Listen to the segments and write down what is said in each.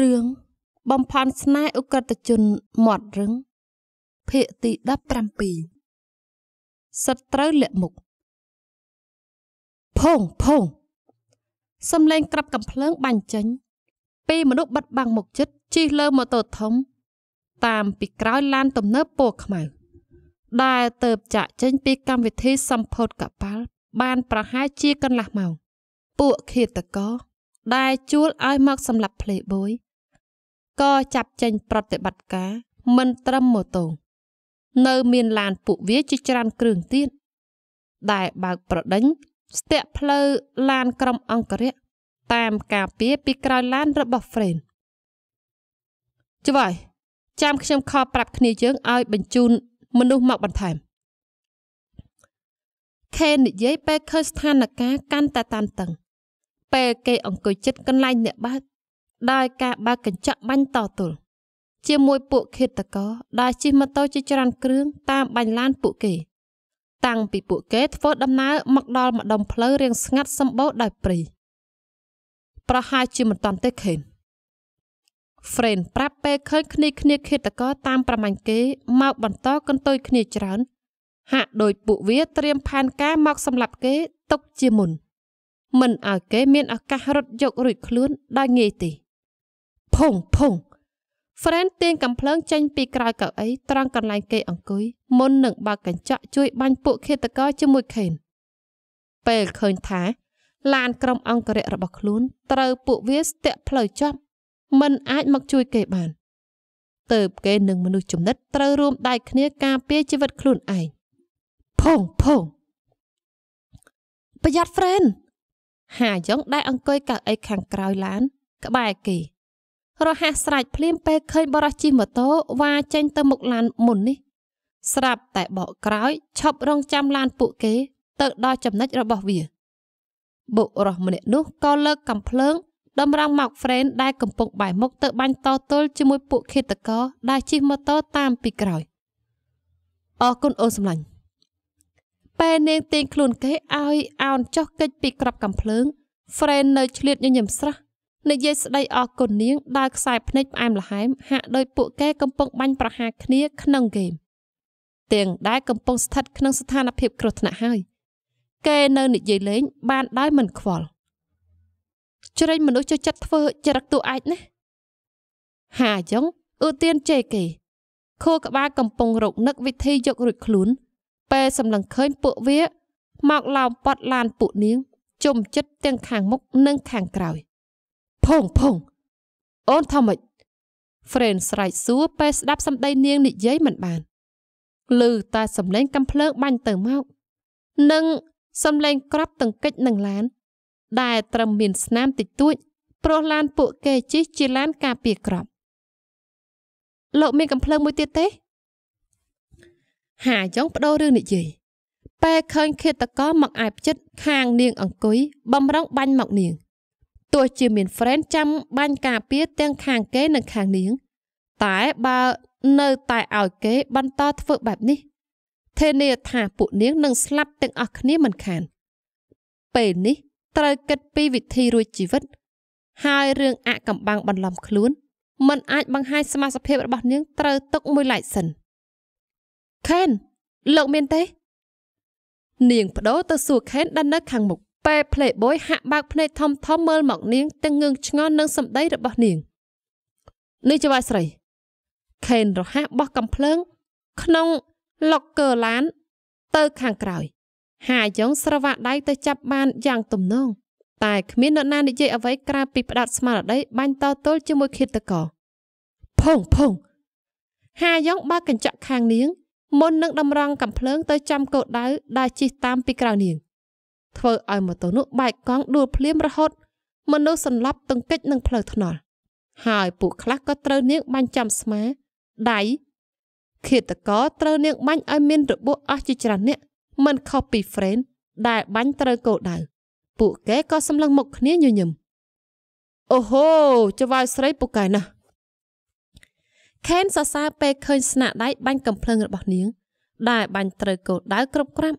រឿងបំផន់ស្នេហ៍អ ுக តជនមាត់រឹង ភាគទី17សត្រូវលាក់មុខភងភងសំឡេងក្រាប់កំភ្លើងបាញ់ចេញពីមនុស្សបាត់បាំងមុខចិត្តជិះលើម៉ូតូធំ តាមពីក្រោយឡានទំនើបពណ៌ខ្មៅដែលទៅចាក់ចេញ ពី កម្មវិធីសម្ពោធកប៉ាល់បាន ប្រហែលជា កន្លះម៉ោងពួកឃាតករដែលជួលឲ្យ មកសម្លាប់ Playboy ក៏ចាប់ចេញប្រតិបត្តិការមិនត្រឹមម៉ូតូនៅ មានឡានពួកវាជាច្រើនគ្រឿងទៀតដែលបើកប្រដេញស្ទាក់ផ្លូវឡានក្រុមអង្គរៈតាមការពារពីក្រោយឡានរបស់ Friend ជួយចាំខ្ញុំខប្រាប់គ្នាយើងឲ្យបញ្ជូនមនុស្សមកបន្ថែមខេននិយាយពេលឃើញស្ថានភាពកាន់តែតានតឹងពេលគេអង្គុយចិត្តកន្លែងអ្នកបើកដោយការបើកកញ្ចក់បាញ់តទល់ជាមួយពួកឃាតករដែលជិះម៉ូតូជាច្រើនគ្រឿងតាមបាញ់ឡានពួកគេ តាំងពីពួកគេធ្វើដំណើរមកដល់ម្ដុំផ្លូវរៀងស្ងាត់សម្បូរដោយព្រៃប្រហែលជាមិនតាន់ទេខេន Friend ប្រាប់ពេលឃើញគ្នាគ្នាឃាតករតាមប្រមាញ់គេមកបន្តកន្ទុយគ្នាច្រើនហាក់ដោយ ពួកវាត្រៀមផែនការមក សម្លាប់គេទុកជាមុនមិនឲ្យគេមានឱកាសរត់យករួចខ្លួនដោយងាយទេភុងភុងហ្វ្រេនទាញកំភ្លើង ចេញពីក្រោយកៅអីត្រង់កន្លែងគេអង្គុយមុននឹងបើកកញ្ចក់ជួយបាញ់ពួកឃាតករជាមួយខេនពេលឃើញថាឡានក្រុមអង្គរៈរបស់ខ្លួនត្រូវពួកវាស្ទាក់ផ្លូវចប់មិនអាចមកជួយគេបានទៅគេនឹងមនុស្សចំណិតត្រូវរួមដៃគ្នាការពារជីវិតខ្លួនឯងផុងផុងប្រយ័ត្នហ្វ្រេនហាយ៉ងដែលអង្គុយកៅអីខាងក្រោយឡាន ក្បែរគេរហ័សស្រែកភ្លាមពេលឃើញបរិសជិះម៉ូតូវ៉ាចេញទៅមុខឡានមុននេះ ស្រាប់តែបកក្រោយឈប់រងចាំឡានពួកគេ ទៅដល់ចំណិចរបស់វាបុរសម្នាក់នោះក៏លើកកំភ្លើងតម្រង់មកហ្វ្រេន ដែលកំពុងបែរមុខទៅបាញ់តទល់ជាមួយពួកឃាតករដែលជិះម៉ូតូតាមពីក្រោយអរគុណអូនសម្លាញ់ពេលនាងទាញខ្លួនគេឲ្យអោនចុះកិច្ចពីក្របកំភ្លើង Friend នៅឆ្លៀតញញឹមស្រស់និយាយស្ដីអរគុណនាងដើរខ្សែភ្នែកផ្អែមល្ហែមហាក់ដោយពួកគេកំពុងបាញ់ប្រហារគ្នាក្នុងហ្គេមទាំងដែរកំពុងស្ថិតក្នុងស្ថានភាពគ្រោះថ្នាក់ហើយគេនៅនិយាយលេង បានដោយមិនខ្វល់ជ្រេញមនុស្សចូលចិត្តធ្វើចរិតតួអាចណាហាចឹងឧទានចេគេខួរក្បាលកំពុងរកនឹកវិធីយករួចខ្លួនពេលសម្លឹងឃើញពួកវា មកឡោមព័ទ្ធឡានពួកនាងជុំចិត្តទាំងខាងមុខនិងខាងក្រោយផុងផុងអូនថាម៉េចហ្វ្រេនស្រែកសួរពេលស្ដាប់សម្ដីនាង និយាយមិនបានឮតែសំឡេង កំភ្លើងបាញ់ទៅមកនិងសំឡេងក្របទង្គិចនឹងឡានដែល ត្រឹមមានស្នាមតិចតួចព្រោះឡានពួកគេជិះជាឡានការពារក្រប លោកមានកំភ្លើងមួយទៀតទេហាចុងបដូររឿងនិយាយពេលឃើញឃាតករមកអាយចិត្តខាងនាង អង្គុយបំរុងបាញ់មកនាងទោះជាមានហ្វ្រេនចាំបាញ់ការពារទាំងខាងគេនិងខាងនាង តែបើនៅតែឲ្យគេបន្តធ្វើបែបនេះធានាថាពួកនាងនឹងស្លាប់ទាំងអស់គ្នាមិនខានពេលនេះត្រូវគិតពីវិធីរួចជីវិតហើយរឿងអកំបាំងបន្លំខ្លួនមិនអាចបង្ហាញសមាសភាពរបស់នាងត្រូវទុកមួយឡែកសិន។ខេនលោកមានទេ នាងបដូរទៅសួរខេនដែលនៅ ខាងមុខពេល Playboy ហាក់បើកភ្នែកធំធំមើលមកនាងទាំងងឿងឆ្ងល់នឹងសម្ដីរបស់នាងនេះជាវ៉ាស្រី ខេនរហ័សបោះកំភ្លើង ក្នុង locker ឡាន ទៅខាងក្រោយហាយ៉ងស្រវាក់ដៃទៅចាប់បានយ៉ាងទំនងតែគ្មាននរណានិយាយអ្វីក្រៅពីផ្ដាត់ស្មារតីបាញ់តទល់ជាមួយឃាតករផងផងហាយ៉ងបើកញ្ចក់ខាងនាងមុននឹងតម្រង់កំភ្លើងទៅចំគោលដៅដែលជិះតាមពីក្រៅនាង ធ្វើឲ្យម៉ូតូនោះបែកកង់ដួលភ្លាមរហូតមនុស្សសន្លប់ទង្គិចនឹងផ្លូវថ្នល់ហើយពួកខ្លះក៏ត្រូវនាងបាញ់ចំស្មាដៃឃាតករត្រូវនាងបាញ់ឲ្យមានរបួសអស់ជាច្រើនអ្នក មិនខុសពី friend ដែលបាញ់ត្រូវគោលដៅពួកគេក៏សម្លឹងមុខគ្នាញញឹមអូហូចៅវាយស្រីពូកែណាស់ខេនសរសើរពេលឃើញស្នាដៃបាញ់កំភ្លើងរបស់នាង ដែលបាញ់ត្រូវគោលដៅគ្រប់គ្រាប់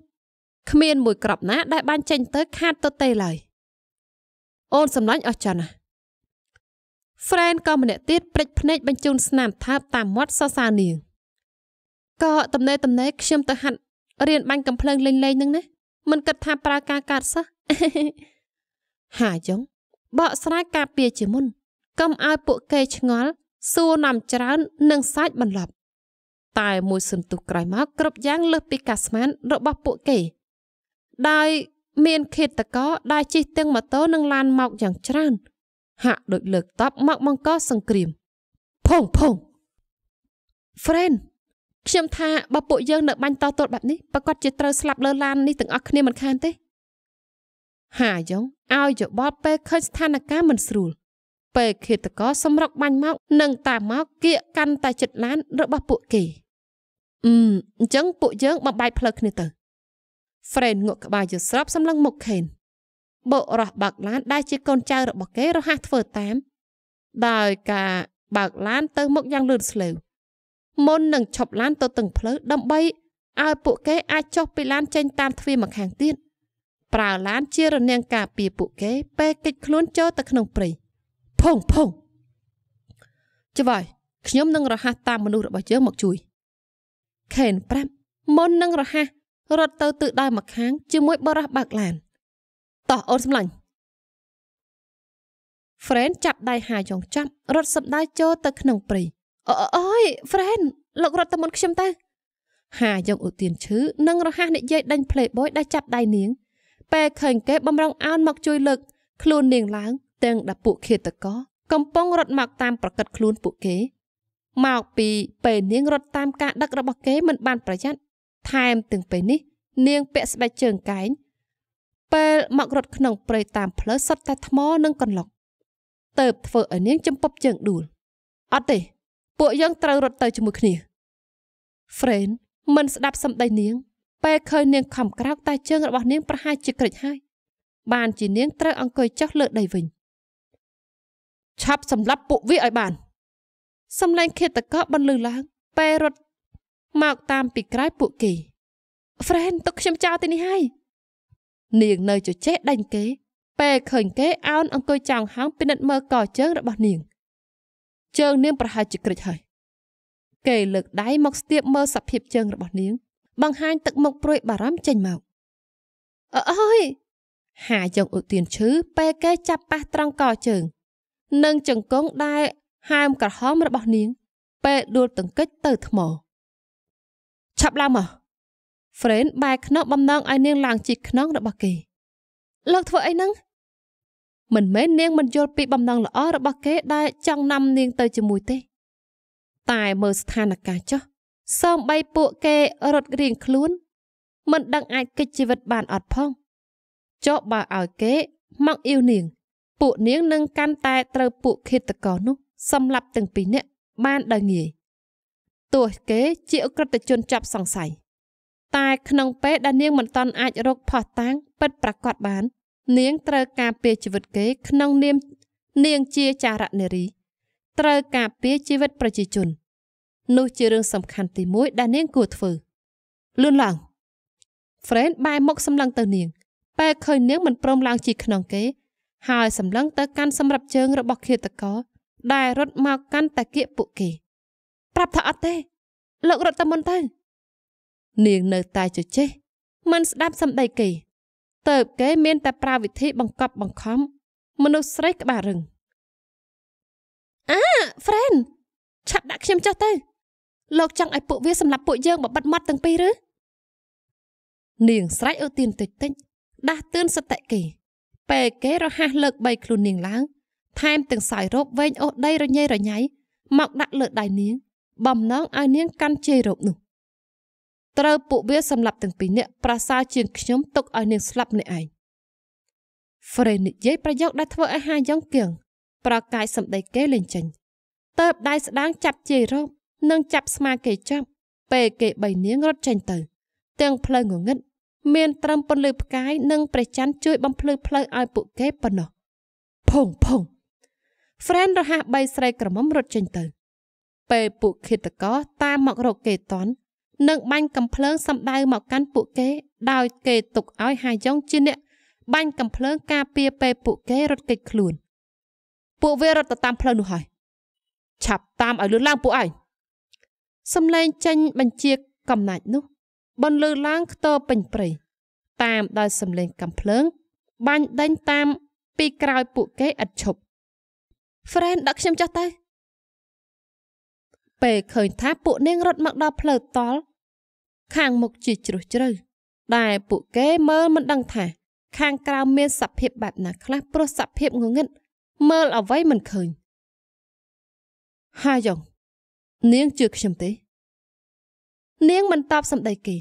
គ្មានមួយក្របណាដែលបានចេញទៅខាតទៅទេឡើយអូនសម្លាញ់អស់ចាណាស់ហ្វ្រេនក៏ម្នាក់ទៀតព្រិចភ្នែកបញ្ជូនស្នាមថាបតាមមាត់សរសើរនាងក៏តំណេតំណេខ្ញុំទៅហាត់រៀនបាញ់កំភ្លើងលេងលេងនឹងណាមិនគិតថាប្រើការកាត់សោះហាយ៉ងបកស្រាយការពារជាមុនកុំឲ្យពួកគេឆ្ងល់សួរនាំច្រើន និងសាច់បន្លប់ តែមួយសន្ទុះក្រោយមកគ្រប់យ៉ាងលើសពីការស្មានរបស់ពួកគេដោយមានឃាតកោដែលជិះទាំងម៉ូតូនិងឡានមកយ៉ាងច្រើន ហាក់ដូចលើកតបមកបង្កសង្គ្រាមផងផង friend ខ្ញុំថាបើពួកយើងនៅបាញ់តទល់បែបនេះប្រកាសជាត្រូវស្លាប់លើឡាននេះទាំងអស់គ្នាមិនខានទេហាយ៉ងឲ្យយោបល់ពេលឃើញស្ថានភាពមិនស្រួលពេលឃាតករសម្រុកបាញ់មកនិងតាមមកគៀកកាន់តែចិត្តឡានរបស់ពួកគេអឺអញ្ចឹងពួកយើងបំបែកផ្លូវគ្នាទៅ ហ្វ្រេនងក់ក្បាលយល់ស្របសម្លឹងមុខខេនបុរសបាក់ឡានដែលជាកូនចៅរបស់គេរហ័សធ្វើតាមដោយការបើកឡាន ទៅមុខយ៉ាងលឿនស្លើមុននឹងឈប់ឡានទៅទាំងផ្លូវដើម្បីឲ្យពួកគេ អាចចុះពីឡានចេញ តាមទ្វារមកខាងទៀតប្រើឡាន ជារនាំងការពារពួកគេពេលគេចខ្លួនចូលទៅក្នុងព្រៃផុងផុងច្បាស់ខ្ញុំនឹងរហ័សតាមមនុស្សរបស់យើងមកជួយ ខេនប្រាប់មុននឹងរហ័សរត់ទៅទិសដៅមកខាង ជាមួយបរះបើកឡានតោះអូនសម្លាញ់ Friend ចាប់ដៃហាយ៉ងចាប់រត់សម្ដៅចូលទៅក្នុងព្រៃអូអូយ Friend លោករត់ទៅមុនខ្ញុំទៅហាយ៉ងឧទានឈឺនិងរហ័សនិយាយដេញ Playboy ដែលចាប់ដៃនាងពេលឃើញគេបំរុងអោនមកជួយលើកខ្លួននាងឡើងទាំងដែលពួកឃាតករកំពុងរត់មកតាមប្រកិតខ្លួនពួកគេមកពីពេលនាងរត់តាម ការដឹករបស់គេមិនបានប្រយ័ត្នថែមទាំងពេលនេះនាងពាក់ស្បែកជើងកែងពេលមករត់ក្នុង ព្រៃតាមផ្លូវសុទ្ធតែថ្មនិងកន្លុកទៅធ្វើឲ្យនាងចំពប់ជើងដួលអត់ទេពួកយើងត្រូវរត់ទៅជាមួយគ្នា Friend មិនស្ដាប់សម្ដីនាងពេលឃើញនាងខំក្រោកតែជើងរបស់នាងប្រហែលជាក្រិចហើយបានជានាងត្រូវអង្គុយចុះលើដីវិញឆាប់សម្លាប់ពួកវាឲ្យបានសំឡេងឃាតកោបន្លឺឡើង ពេលរត់មកតាមពីក្រោយពួកគេ friend ទុកខ្ញុំចោលទីនេះហើយនាងនៅជជែកដេញគេ ពេលឃើញគេអោនអង្គុយចောင်းហោងពិនិត្យមើលកជើងរបស់នាង ជើងនាងប្រហែលជាក្រិចហើយគេលើកដៃមកស្ទាបមើលសភាពជើងរបស់នាង បង្ហាញទឹកមុខព្រួយ បារម្ភចេញមកអើយហាយងឧទានឈឺពេលគេចាប់ប៉ះត្រង់កជើងនិងចង្គង់ដែលហើមក្រហមរបស់នាងពេលដួលទង្គិចទៅថ្មឆាប់ឡើងមកហ្វ្រេនបែកខ្នងបំណងឲ្យនាងឡើងជីកខ្នងរបស់គេ លោកធ្វើអីហ្នឹងមិនមែននាងមិនយល់ពីបំណងល្អរបស់គេដែលចង់នាំនាង ទៅជាមួយទេ តែមើលស្ថានភាពចុះសូមបីពួកគេរត់រៀងខ្លួន មិនដឹងអាចគេចជីវិតបានអត់ផងចុះបើឲ្យគេមកអ៊ីវនាងពួកនាងនឹងកាន់តែត្រូវពួកឃាតករនោះសម្លាប់ទាំងពីរនាក់បានដោយងាយទោះគេជាអ ுக ្រិតជនចាប់សង្ស័យតែ ក្នុងពេលដែលនាងមិនទាន់អាចរកផោះតាំងពិតប្រាកដបាន នាងត្រូវការពារជីវិតគេ ក្នុងនាមនាងជាចារនារី ត្រូវការពារជីវិតប្រជាជន នោះជារឿងសំខាន់ទីមួយដែលនាងគួរធ្វើលឿនឡើង Friend បែរមុខសម្លឹងទៅនាង ពេលឃើញនាងមិនព្រមឡើងជីក្នុងគេហើយសម្លឹងទៅកាន់សម្រាប់ជើងរបស់ឃាតករដែលរត់មកកាន់តាគៀកពួកគេ ប្រាប់ថាអត់ទេ លោករត់តែមុនទៅនាងនៅតែជជែកមិនស្ដាប់សម្ដីគេទៅគេមានតែប្រើវិធីបង្កប់បង្ខំមនុស្សស្រីក្បាលរឹងអាហ្វ្រេនឆាប់ដាក់ខ្ញុំចុះទៅលោកចង់ឲ្យពួកវាសម្លាប់ពួកយើងបបិទមាត់ទាំងពីរឬនាងស្រែកអូទៀនតិចតិចដាស់តឿនសតិគេពេលគេរហ័សលើកបីខ្លួននាងឡើង ថែមទាំងសាយរោបវែងអូសដីរញ៉េរញ៉ៃមកដាក់លើដៃនាង បំណងឲ្យនាងកាន់ជ័យរោបនោះត្រូវពួកវាសម្លាប់ទាំងពីរនាក់ប្រសើរជាងខ្ញុំទុកឲ្យនាងស្លាប់ម្នាក់ឯងហ្វ្រេនិយាយប្រយោគដែលធ្វើឲ្យហាយ៉ងគៀងប្រកាយសម្ដីគេលេងចេញតើបដៃស្ដាងចាប់ជ័យរោបនិងចាប់ស្មាគេចាប់ពេលគេបីនាងរត់ចេញទៅ ទាំងផ្លូវងងឹតមានត្រឹមពន្លឺផ្កាយនិងព្រះច័ន្ទជួយបំភ្លឺផ្លូវឲ្យពួកគេប៉ុណ្ណោះភងភង Friend រហ័សបីស្រីក្រមុំរត់ចេញទៅពេលពួកឃាតករតាមមករកគេតន់និង បាញ់កំភ្លើងសម្ដៅមកកាន់ពួកគេដោយគេ ទុកឲ្យហាយ៉ុងជាអ្នកបាញ់កំភ្លើងការពារពេលពួកគេរត់គេចខ្លួន ពួកវារត់ទៅតាមផ្លូវនោះហើយឆាប់តាមឲ្យលឿនឡើងពួកឯងសំឡេងចេញបញ្ជាកំណាច់នោះបន្លឺឡើងខ្ទរពេញព្រៃតាមដោយសំឡេងកំភ្លើង បាញ់ដេញតាម ពីក្រោយពួកគេឥតឈប់ Friend ដឹកខ្ញុំចុះទៅពេលឃើញថាពួកនាងរត់មកដល់ផ្លូវតល់ខាងមុខជាជ្រុះជ្រៅដែលពួកគេមើលមិនដឹងថាខាងក្រៅមានសភាពបែបណា ខ្លះព្រោះសភាពងងឹតមើលអ្វីមិនឃើញហាយ៉ងនាងជឿខ្ញុំទេនាងមិនតបសម្ដីគេ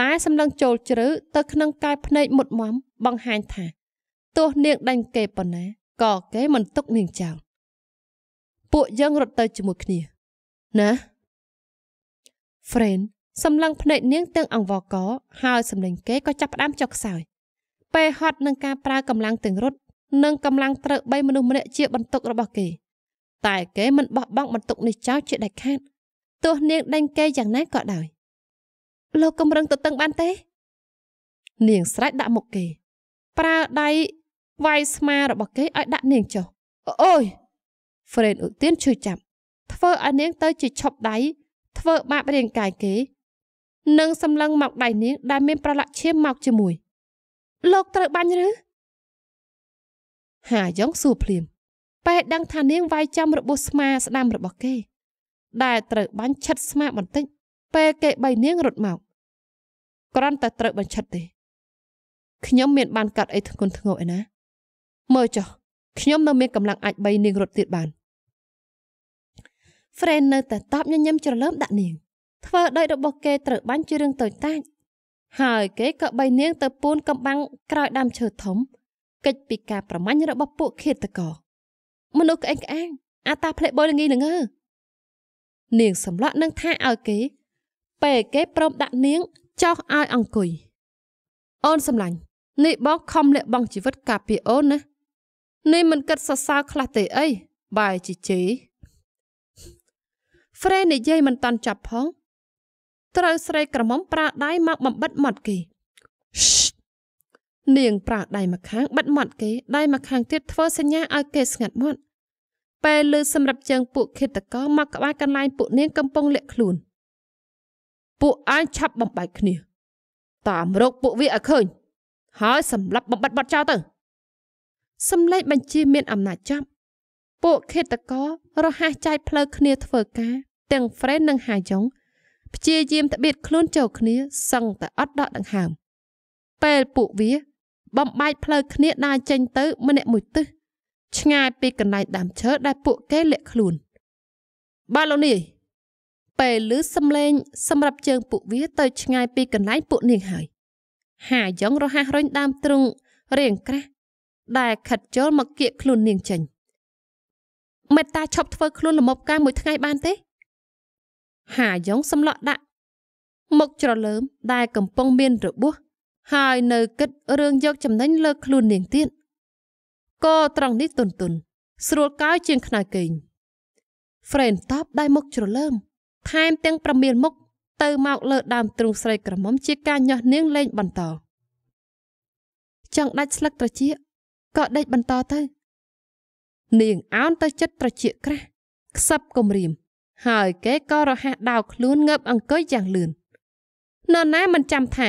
តែសម្លឹងចូលជ្រៅទៅក្នុងកាយភ្នែកមុតមមបង្ហាញថា ទោះនាងដាញ់គេប៉ុណ្ណាក៏គេមិនទុកនាងចោលពួកយើងរត់ទៅជាមួយគ្នាណា friend សម្លឹងភ្នែកនាងទាំងអង្វរកហើយសម្លេងគេក៏ចាប់ផ្ដើមចុកខ្សោយពេលហត់នឹងការប្រើកម្លាំងទាំងរត់និងកម្លាំងត្រូវបីមនុស្សម្នាក់ជាបន្ទុករបស់គេតែគេមិនបោះបង់បន្ទុកនេះចោលជាដាច់ខាតទោះនាងដេញគេយ៉ាងណាក៏ដោយលោកកំរឹងទៅតឹងបានទេ នាងស្រែកដាក់មុខគេ ប្រើដៃវាយស្មារបស់គេឲ្យដាក់នាងចុះអូយហ្វ្រេនឧទាន ជួយចាប់ធ្វើឲ្យនាងទៅជាឈប់ដៃធ្វើ បាបរាងកាយគេនិងសម្លឹងមកដៃនាងដែលមាន ប្រឡាក់ឈាមមកជាមួយ លោកត្រូវបាញ់ឬហាយ៉ងសួរភ្លាមពេលដឹងថានាងវាយចំរបួសស្មាស្ដាំរបស់គេដែលត្រូវបាញ់ឆិតស្មាបន្តិចពេលគេ បីនាងរត់មកគ្រាន់តែត្រូវបញ្ឆិតទេខ្ញុំមាន បានកាត់អីធ្ងន់ធ្ងរឯណា មើលចុះខ្ញុំ នៅមានកម្លាំងអាចបីនាងរត់ទៀតបាន Friend នៅតែតបញញឹមច្រឡំដាក់នាង ធ្វើដោយរបស់គេត្រូវបាញ់ជារឿងតូចតាចហើយគេក៏បីនាង ទៅពូនកំបាំងក្រោយដើមឈើធំ កិច្ចពីការប្រមាញ់របស់ពួកឃាតករមនុស្សក្អេងក្អាងអាតាផ្លែបុយល្ងីល្ងើនាងសម្លក់នឹងថាឲ្យគេពេលគេព្រមដាក់នាងចោះឲ្យអង្គុយអូនសម្លាញ់នេះបងខំលះបង់ជីវិតការពារអូនណានេះមិនគិតសរសើរខ្លះទេអីបែរជាជេរហ្វ្រេនិយាយមិនតាន់ចាប់ផង ត្រូវស្រីក្រមុំប្រាដៃមកបំបិតមាត់គេនាងប្រាដៃមកខាងបិទមាត់គេដៃមកខាងទៀតធ្វើសញ្ញាឲ្យគេស្ងាត់មាត់ពេលឮសម្រាប់ជើងពួកឃាតករមកក្បែរកន្លែងពួកនាងកំពុងលាក់ខ្លួនពួកអញឆាប់បំបែកគ្នាតាមរកពួកវាឲ្យឃើញហើយសម្លាប់បំបត្តិបាត់ចោលទៅសំឡេងបញ្ជាមានអំណាចចាប់ពួកឃាតកររហ័សចែកផ្លូវគ្នាធ្វើការទាំង Fred និងហាយ៉ុងព្យាយាមត្បៀតខ្លួនចូលគ្នាសឹងតែអត់ដកដង្ហើមពេលពួកវាបំបែកផ្លូវគ្នាដើរចេញទៅម្នាក់មួយទិសឆ្ងាយពីកន្លែងដើមឈើដែលពួកគេលាក់ខ្លួនបាទលោកនាយពេលឮសំឡេងសម្រាប់ជើងពួកវាទៅឆ្ងាយពីកន្លែងពួកនាងហើយហាយ៉ងរហ័សរុញដើមទ្រូងរៀងក្រាស់ដែលខិតចូលមកគៀកខ្លួននាងចេញមេត្តាឈប់ធ្វើខ្លួនលមប់ការមួយថ្ងៃបានទេ ហាយ៉ងសំឡក់ដាក់មុខច្រឡើមដែលកំពុងមានរបួសហើយនៅគិតរឿងយកចំណេញលើខ្លួននាងទៀតក៏ត្រង់នេះទុនទុនស្រួលកាយជាងខ្នើយគេង Friend តបដៃមុខជ្រលើមថែមទាំងប្រមៀលមុខទៅមកលើដើមទ្រូងស្រីក្រមុំជាការញាស់នាងលេងបន្តចង់ដាច់ស្លឹកត្រចៀកក៏ដេកបន្តទៅនាងអោនទៅចិត្តត្រចៀកក្រាស់ខ្សឹបគំរាមហើយគេក៏រហ័សដាវខ្លួនងើបអង្គុយយ៉ាងលឿននរណាមិនចាំថា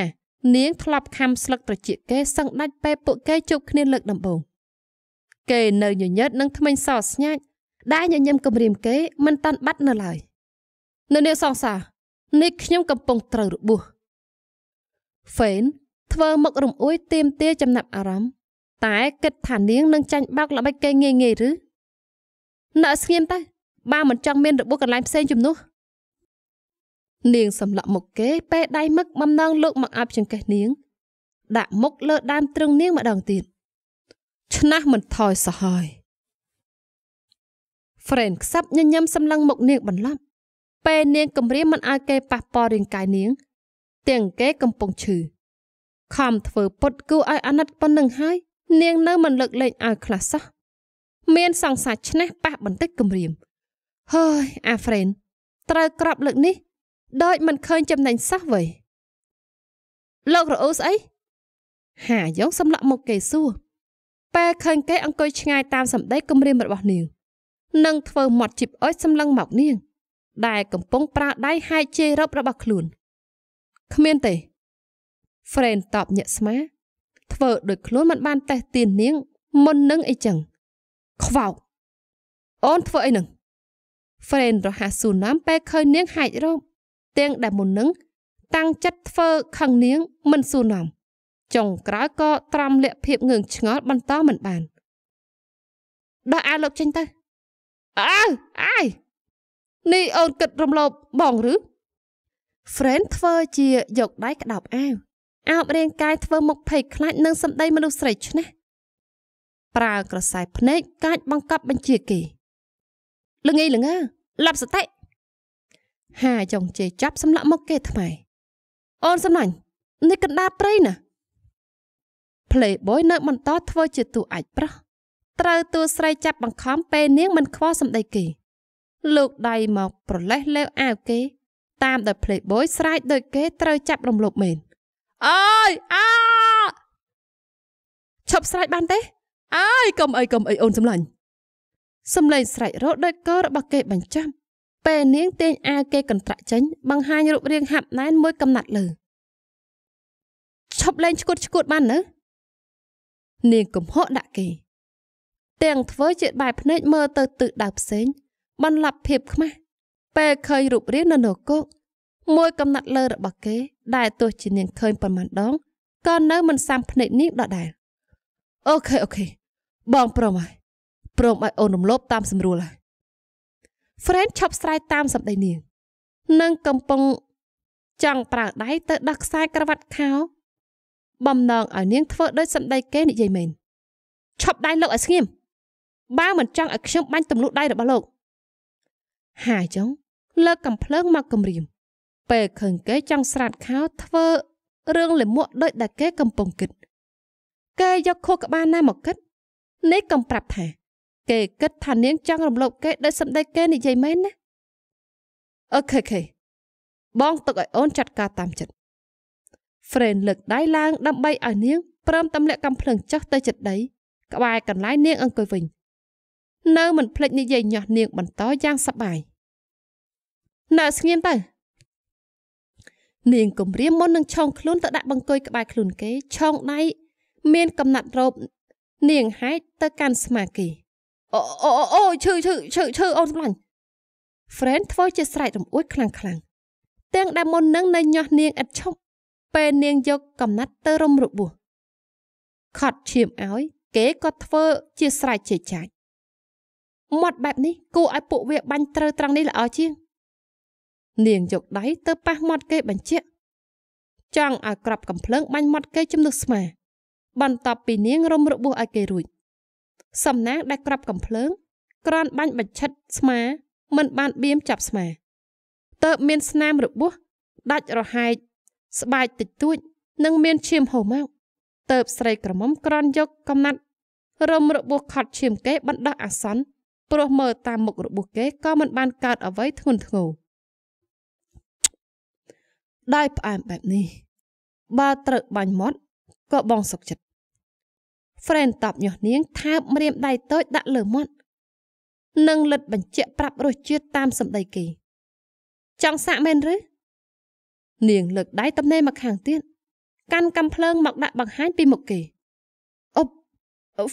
នាងធ្លាប់ខំស្លឹកត្រចៀកគេសឹងដាច់ពេលពួកគេជួបគ្នាលើកដំបូង។គេនៅញញើតនិងថ្មិញសោស្ញាច់ដែលញញឹមគំរាមគេមិនតាន់បាត់នៅឡើយនៅនាងសង្សារនេះខ្ញុំកំពុងត្រូវរបួសហ្វេនធ្វើមុខរំអួយទៀមទាចំណាប់អារម្មណ៍តែគិតថានាងនឹងចាញ់បោកល្បិចគេងាយងាយឬនៅស្ងៀមទៅបើមិនចង់មានរបួសកន្លែងផ្សេងជំនួសនាងសម្លាក់មុខគេពេលដៃមឹកបំណងលោកមកអាប់ចង្កេះនាងដាក់មុខលើដើមទ្រឹងនាងម្ដងទៀតឆ្នះមិនថយសោះហើយ Friend ខ្សឹបញញឹមសម្លឹងមុខនាងបន្លប់ពេលនាងគំរាមមិនឲ្យគេប៉ះពាល់រាងកាយនាងទាំងគេកំពុងឈឺខំធ្វើពុតគូឲ្យអាណិតប៉ុណ្្នឹងហើយ នាងនៅ មិនលើកលែងឲ្យខ្លះសោះមានសង្សារឆ្នេះប៉ះបន្តិចគំរាមហើយអាហ្វ្រេន ត្រូវក្របលើកនេះដោយមិនឃើញចំណេញសោះវិញលោករអ៊ូស្អីហាយ៉ងសម្លាក់មកគេសួរពេលឃើញគេអង្គុយឆ្ងាយតាមសម្ដីគំរាមរបស់នាងនឹងធ្វើមាត់ជីបអុយសម្លឹងមកនាង ដែល កំពុងប្រើដៃហែកជេររົບរបស់ខ្លួនគ្មានទេ Friend តបញាក់ស្មា ធ្វើដូចខ្លួនមិនបានតេះទៀននាងមុននឹងអីចឹងខ្វោកអូនធ្វើអីនឹង Friend រហ័សស៊ូណាំពេលឃើញនាងហែករົບទាំងដែលមុននឹងតាំងចិត្តធ្វើខឹងនាងមិនស៊ូណាំចុងក្រោយក៏ត្រាំលាក់ភាពងឿងឆ្ងល់បន្តមិនបានដោះអាលោកចេញទៅអើអាយនេះអូនគិតរំលោភបងឬ friend ធ្វើជាយកដៃក្តោបអាវអោបរាងកាយធ្វើមុខភ័យខ្លាចនឹងសម្ដីមនុស្សស្រីឆ្នេះប្រើក្រសែភ្នែកកាចបង្កប់បញ្ជាគេល្ងីល្ងើលាប់សតិហាចុងជេចាប់សម្លាក់មកគេថ្មៃអូនសំឡាញ់នេះកណ្ដាលព្រៃណា Playboy នៅបន្តធ្វើជាទូអាចប្រុសត្រូវតួស្រីចាប់បង្ខំពេលនាងមិនខ្វល់សម្ដីគេ លោកដៃមកប្រលេះលេវអាវគេ តាមដោយ Playboy ស្រែកដូចគេត្រូវចាប់រំលោភមែនអើយអាឈប់ស្រែកបានទេអើយកុំអីកុំអីអូនសម្លាញ់សម្លេងស្រែករត់ដោយកោរបស់គេបញ្ចាំពេលនាងទាញអាវគេកន្ត្រាក់ចេញបង្ហាញរូបរាងហាប់ណែនមួយកំណាត់លើឈប់លេងឈួតឈួតបានណានាងកំហកដាក់គេ ទាំងធ្វើជាបែបភ្នែកមើលទៅទិសដៅផ្សេងបន្លប់ភាពខ្មាស់ពេលឃើញរូបរាងនៅនគរមួយកំណត់លើ របស់គេដែលទោះជានាងឃើញប្រមាណដងក៏នៅមិនសាំភ្នែកនាងដដែលអូខេអូខេបងព្រមហើយព្រមឲ្យអូនរំលោភតាមសម្រួលហើយ Friend ឈប់ស្រែកតាមសម្ដីនាងនិងកំពុងចង់ប្រើដៃទៅដោះខ្សែក្រវ៉ាត់ខោបំណងឲ្យនាងធ្វើដោយសម្ដីគេនិយាយមែនឈប់ដៃលោកឲ្យស្ងៀមបើមិនចង់ឲ្យខ្ញុំបាញ់ទម្លុះដៃរបស់លោកហាចឹងលើកកំភ្លើងមកគំរាមពេលឃើញគេចង់ស្រាតខោធ្វើរឿងលិមួកដូចដែលគេកំពុងគិត គេយកខួរក្បាលណាមកគិតនេះកំប្រាប់ថាគេគិតថានាងចង់រំលោភគេដោយសម្ដីគេនិយាយមែនណាអូខេខេបងទុកឲ្យអូនចាត់ការតាមចិត្តហ្វ្រេនលើកដៃឡើងដើម្បីឲ្យនាងព្រមទម្លាក់កំភ្លើងចុះទៅចិត្តដីក្បែរកន្លែងនាងអង្គុយវិញនៅមិនភ្លេចនិយាយញាស់នាងបន្តយ៉ាងសប្បាយនៅស្ងៀមទៅនាងគំរាមមុននឹងឆោងខ្លួនទៅដាក់បង្គោយក្បែរខ្លួនគេឆោងដៃមាន កំណាត់រ៉ូបនាងហែកទៅកាន់ស្មាគេអូអូអូឈឺឈឺឈឺឈឺអូនស្លាញ់ friend ធ្វើជាស្រែករំអួយខ្លាំងខ្លាំងទាំងដែលមុននឹងនៅញាស់នាងឥតឈប់ពេលនាងយកកំណាត់ទៅរំរបួសខត់ឈាមឲ្យគេក៏ធ្វើជាស្រែកជាចាច់មាត់បែបនេះគួរឲ្យពួកវាបាញ់ត្រូវត្រង់នេះល្អជាងនាងយកដៃទៅប៉ះមាត់គេបញ្ជាក់ចង់ឲ្យក្របកំភ្លើងបាញ់មាត់គេជំនួសស្មា បន្ទាប់ពីនាងរំរបួសឲ្យគេរួចសំណាងដែលក្របកំភ្លើង ក្រាន់បាញ់បញ្ឆិតស្មាមិនបានបៀមចាប់ស្មាតើមានស្នាមរបួសដាច់រហែកស្បែកតិចតួចនិងមានឈាមហូរមកទៅបស្រីក្រមុំក្រនយកកំណាត់រំរបួសខត់ឈាមគេបណ្ដោះអាសន្នព្រោះមើលតាមមុខរបួសគេក៏មិនបានកើតអ្វីធ្ងន់ធ្ងរដៃផ្អែមបែបនេះ បើត្រូវបាញ់មាត់ក៏បងសុកចិត្ត friend តបញាស់នាងថើបម្រាមដៃតូចដាក់លើមាត់និងលិតបញ្ជាក់ប្រាប់រសជាតិតាមសម្ដីគេ ចង់សាក់មែនឬនាងលើកដៃតំណេមកខាងទៀតកាន់កាំភ្លើងមកដាក់បង្ហាញពីមុខគេអ៊ុប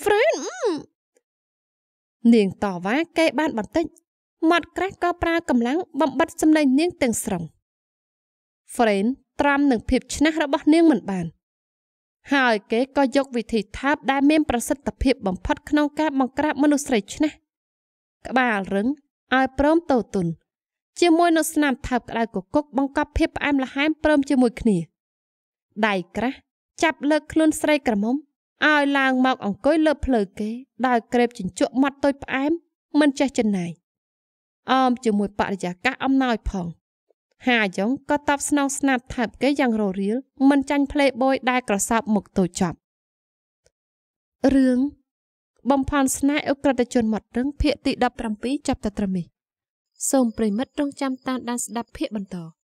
ហ្វ្រេននាងតវ៉ាគេបានបន្តិចមាត់ក្រេះក៏ប្រើកម្លាំងបំបិតសម្លេងនាងទាំងស្រុងហ្វ្រេន ត្រាំនឹងភាពឆ្នះរបស់នាងមិនបាន ហើយគេក៏យកវិធីថាបដែលមានប្រសិទ្ធភាពបំផុតក្នុងការបង្ក្រាបមនុស្សស្រីឆ្នះក្បាលរឹងឲ្យព្រមតូទុនជាមួយនឹងស្នាមថើបក្តៅកគុកបង្កប់ភាពផ្អែមល្ហែមព្រមជាមួយគ្នាដៃក្រាស់ចាប់លើកខ្លួនស្រីក្រមុំឲ្យឡើងមកអង្គុយលើភ្លើគេដោយក្រេបជញ្ជក់មាត់ទុយផ្អែមមិនចេះចំណាយអមជាមួយបរិយាកាសអំណោយផងហាយ៉ងក៏តបស្នងស្នាប់ថើបគេយ៉ាងររៀលមិនចាញ់ផ្លេបយដែលក្រសោបមុខទៅចប់រឿងបំផន់ស្នេហ៍អក្រិតជនមាត់រឹងភាគទី17ចាប់តែត្រឹមនេះសូមប្រិមិត្តរងចាំតាមដានស្ដាប់ភាគបន្ត។